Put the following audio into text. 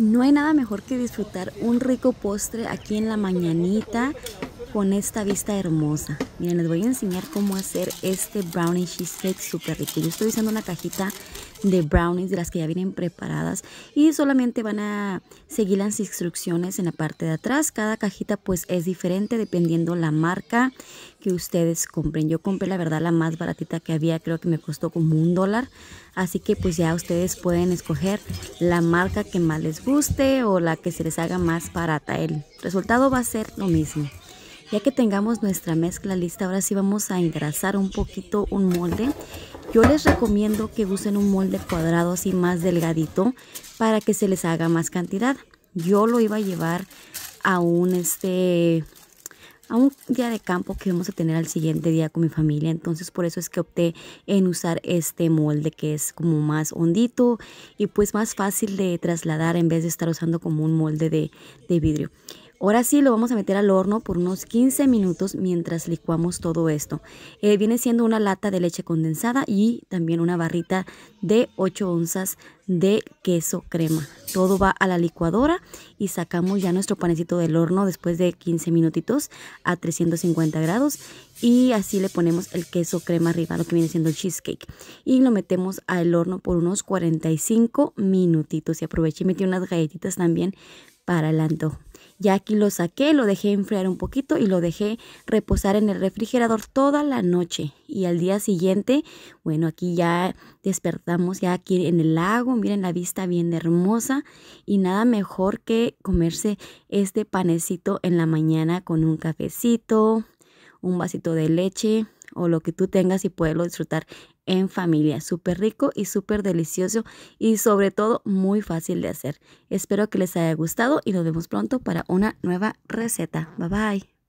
No hay nada mejor que disfrutar un rico postre aquí en la mañanita con esta vista hermosa. Miren, les voy a enseñar cómo hacer este brownie cheesecake super rico. Yo estoy usando una cajita de brownies de las que ya vienen preparadas y solamente van a seguir las instrucciones en la parte de atrás. Cada cajita pues es diferente dependiendo la marca que ustedes compren. Yo compré la verdad la más baratita que había, creo que me costó como un dólar. Así que pues ya ustedes pueden escoger la marca que más les guste o la que se les haga más barata. El resultado va a ser lo mismo. Ya que tengamos nuestra mezcla lista, ahora sí vamos a engrasar un poquito un molde. Yo les recomiendo que usen un molde cuadrado así más delgadito para que se les haga más cantidad. Yo lo iba a llevar a un este a un día de campo que vamos a tener al siguiente día con mi familia. Entonces por eso es que opté en usar este molde que es como más hondito y pues más fácil de trasladar en vez de estar usando como un molde de, de vidrio. Ahora sí lo vamos a meter al horno por unos 15 minutos mientras licuamos todo esto. Eh, viene siendo una lata de leche condensada y también una barrita de 8 onzas de queso crema. Todo va a la licuadora y sacamos ya nuestro panecito del horno después de 15 minutitos a 350 grados y así le ponemos el queso crema arriba, lo que viene siendo el cheesecake. Y lo metemos al horno por unos 45 minutitos y aproveché y metí unas galletitas también para Ya aquí lo saqué, lo dejé enfriar un poquito y lo dejé reposar en el refrigerador toda la noche. Y al día siguiente, bueno, aquí ya despertamos, ya aquí en el lago, miren la vista bien hermosa. Y nada mejor que comerse este panecito en la mañana con un cafecito, un vasito de leche, o lo que tú tengas y poderlo disfrutar en familia. Súper rico y súper delicioso y sobre todo muy fácil de hacer. Espero que les haya gustado y nos vemos pronto para una nueva receta. Bye bye.